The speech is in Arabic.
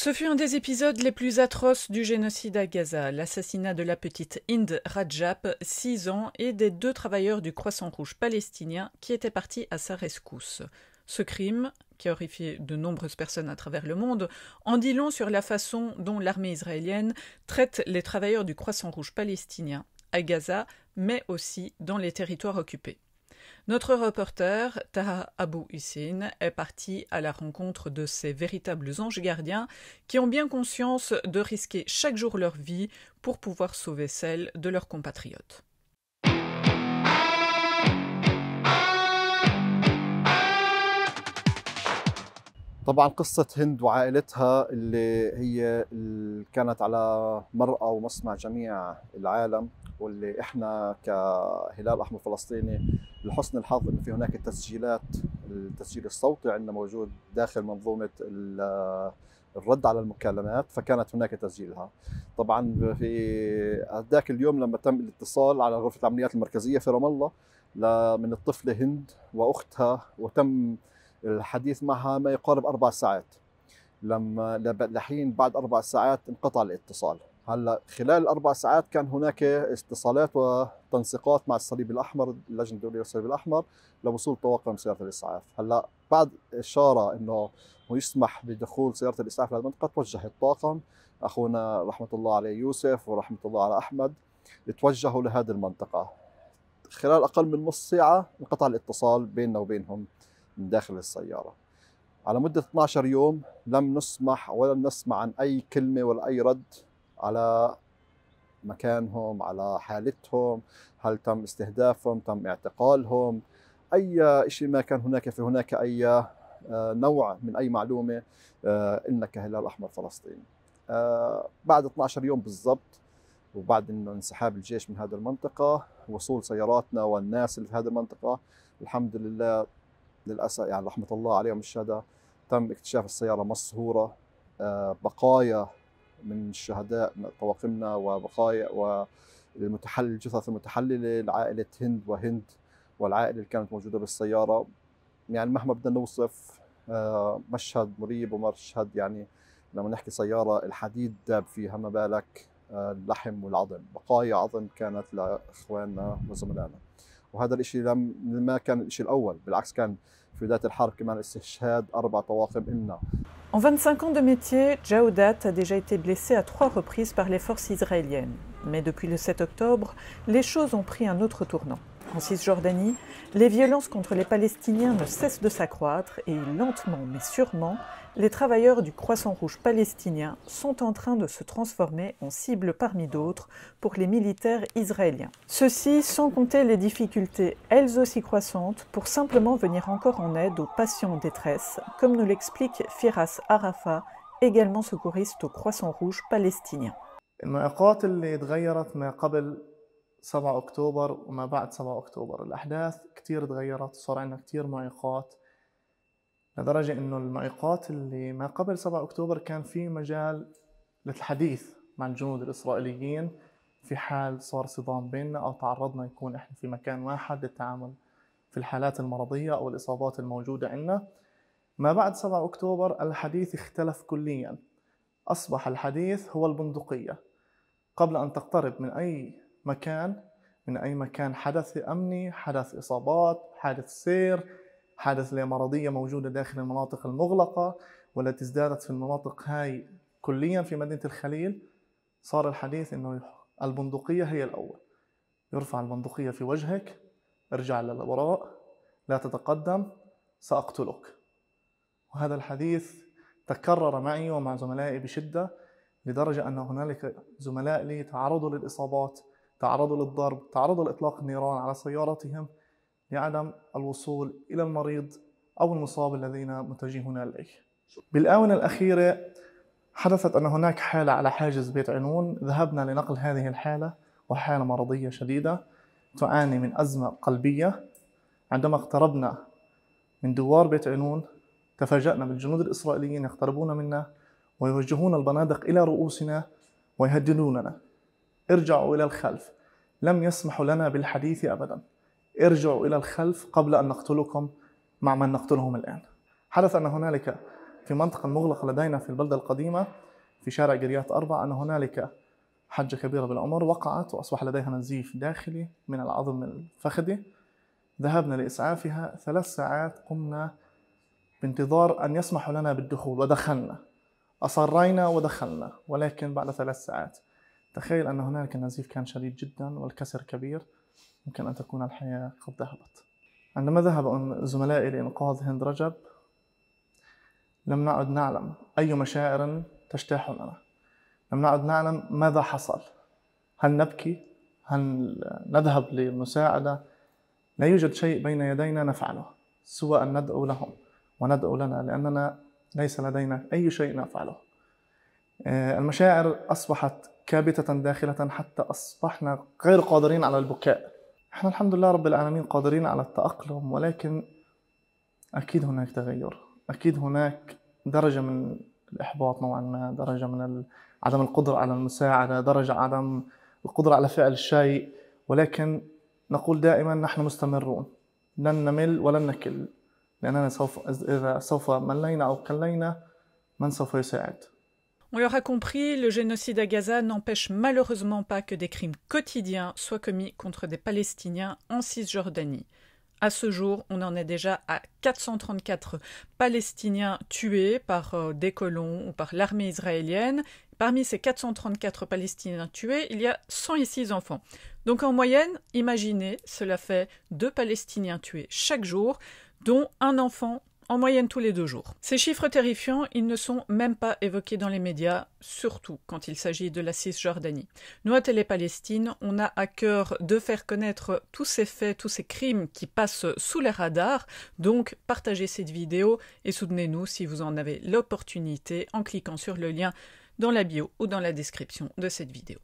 Ce fut un des épisodes les plus atroces du génocide à Gaza, l'assassinat de la petite ind Rajab, 6 ans, et des deux travailleurs du Croissant Rouge palestinien qui étaient partis à sa rescousse. Ce crime, qui a horrifié de nombreuses personnes à travers le monde, en dit long sur la façon dont l'armée israélienne traite les travailleurs du Croissant Rouge palestinien à Gaza, mais aussi dans les territoires occupés. Notre reporter, Taha Abou Hussein, est parti à la rencontre de ces véritables anges gardiens qui ont bien conscience de risquer chaque jour leur vie pour pouvoir sauver celle de leurs compatriotes. واللي احنا كهلال احمر فلسطيني لحسن الحظ انه في هناك التسجيلات التسجيل الصوتي عندنا موجود داخل منظومه الرد على المكالمات فكانت هناك تسجيلها طبعا في ذاك اليوم لما تم الاتصال على غرفه العمليات المركزيه في رام الله من الطفله هند واختها وتم الحديث معها ما يقارب اربع ساعات لما لحين بعد اربع ساعات انقطع الاتصال هلا خلال الاربع ساعات كان هناك اتصالات وتنسيقات مع الصليب الاحمر اللجنه الدوليه للصليب الاحمر لوصول طواقم سياره الاسعاف هلا بعد اشاره انه يسمح بدخول سياره الاسعاف للمنطقه توجه الطاقم اخونا رحمه الله عليه يوسف ورحمه الله على احمد توجهوا لهذه المنطقه خلال اقل من نص ساعه انقطع الاتصال بيننا وبينهم من داخل السياره على مده 12 يوم لم نسمح ولم نسمع عن اي كلمه ولا اي رد على مكانهم على حالتهم هل تم استهدافهم تم اعتقالهم أي شيء ما كان هناك في هناك أي آه، نوع من أي معلومة إلنا آه، كهلال أحمر فلسطيني آه، بعد 12 يوم بالضبط وبعد انه انسحاب الجيش من هذه المنطقه وصول سياراتنا والناس اللي في هذه المنطقه الحمد لله للاسف يعني رحمه الله عليهم الشهداء تم اكتشاف السياره مسهوره بقايا من شهداء طواقمنا وبقايا والمتحلل الجثث المتحلله لعائله هند وهند والعائله اللي كانت موجوده بالسياره يعني مهما بدنا نوصف آه، مشهد مريب ومشهد يعني لما نحكي سياره الحديد داب فيها ما بالك آه، اللحم والعظم بقايا عظم كانت لاخواننا وزملائنا En 25 ans de métier, Jaoudat a déjà été blessé à trois reprises par les forces israéliennes. Mais depuis le 7 octobre, les choses ont pris un autre tournant en Cisjordanie, les violences contre les Palestiniens ne cessent de s'accroître et lentement mais sûrement, les travailleurs du Croissant Rouge palestinien sont en train de se transformer en cible parmi d'autres pour les militaires israéliens. Ceci sans compter les difficultés, elles aussi croissantes, pour simplement venir encore en aide aux patients en détresse, comme nous l'explique Firas Arafa, également secouriste au Croissant Rouge palestinien. 7 أكتوبر وما بعد 7 أكتوبر الأحداث كتير تغيرت وصار عندنا كتير معيقات لدرجة إنه المعيقات اللي ما قبل 7 أكتوبر كان في مجال للحديث مع الجنود الإسرائيليين في حال صار صدام بيننا أو تعرضنا يكون إحنا في مكان واحد للتعامل في الحالات المرضية أو الإصابات الموجودة عندنا ما بعد 7 أكتوبر الحديث اختلف كليا أصبح الحديث هو البندقية قبل أن تقترب من أي مكان من أي مكان حدث أمني حدث إصابات حادث سير حادث لمرضية موجودة داخل المناطق المغلقة والتي ازدادت في المناطق هاي كليا في مدينة الخليل صار الحديث أنه البندقية هي الأول يرفع البندقية في وجهك ارجع للوراء لا تتقدم سأقتلك وهذا الحديث تكرر معي ومع زملائي بشدة لدرجة أن هنالك زملاء لي تعرضوا للإصابات تعرضوا للضرب تعرضوا لإطلاق النيران على سيارتهم لعدم الوصول إلى المريض أو المصاب الذين متجهون إليه بالآونة الأخيرة حدثت أن هناك حالة على حاجز بيت عنون ذهبنا لنقل هذه الحالة وحالة مرضية شديدة تعاني من أزمة قلبية عندما اقتربنا من دوار بيت عنون تفاجأنا بالجنود الإسرائيليين يقتربون منا ويوجهون البنادق إلى رؤوسنا ويهددوننا ارجعوا إلى الخلف لم يسمحوا لنا بالحديث أبدا ارجعوا إلى الخلف قبل أن نقتلكم مع من نقتلهم الآن حدث أن هنالك في منطقة مغلقة لدينا في البلدة القديمة في شارع جريات أربع أن هنالك حجة كبيرة بالعمر وقعت وأصبح لديها نزيف داخلي من العظم الفخذي ذهبنا لإسعافها ثلاث ساعات قمنا بانتظار أن يسمحوا لنا بالدخول ودخلنا أصرينا ودخلنا ولكن بعد ثلاث ساعات تخيل أن هنالك النزيف كان شديد جدا والكسر كبير يمكن أن تكون الحياة قد ذهبت عندما ذهب زملائي لإنقاذ هند رجب لم نعد نعلم أي مشاعر تجتاح لنا لم نعد نعلم ماذا حصل هل نبكي؟ هل نذهب للمساعدة؟ لا يوجد شيء بين يدينا نفعله سوى أن ندعو لهم وندعو لنا لأننا ليس لدينا أي شيء نفعله آه، المشاعر أصبحت كابتة داخلة حتى أصبحنا غير قادرين على البكاء احنا الحمد لله رب العالمين قادرين على التأقلم ولكن أكيد هناك تغير أكيد هناك درجة من الإحباط نوعا ما درجة من عدم القدرة على المساعدة درجة عدم القدرة على فعل الشيء ولكن نقول دائما نحن مستمرون لن نمل ولن نكل لأننا سوف إذا سوف ملينا أو كلينا من سوف يساعد On a compris, le génocide à Gaza n'empêche malheureusement pas que des crimes quotidiens soient commis contre des Palestiniens en Cisjordanie. À ce jour, on en est déjà à 434 Palestiniens tués par euh, des colons ou par l'armée israélienne. Parmi ces 434 Palestiniens tués, il y a 106 enfants. Donc en moyenne, imaginez, cela fait deux Palestiniens tués chaque jour, dont un enfant en moyenne tous les deux jours. Ces chiffres terrifiants, ils ne sont même pas évoqués dans les médias, surtout quand il s'agit de la Cisjordanie. Nous, à Télé-Palestine, on a à cœur de faire connaître tous ces faits, tous ces crimes qui passent sous les radars, donc partagez cette vidéo et soutenez-nous si vous en avez l'opportunité en cliquant sur le lien dans la bio ou dans la description de cette vidéo.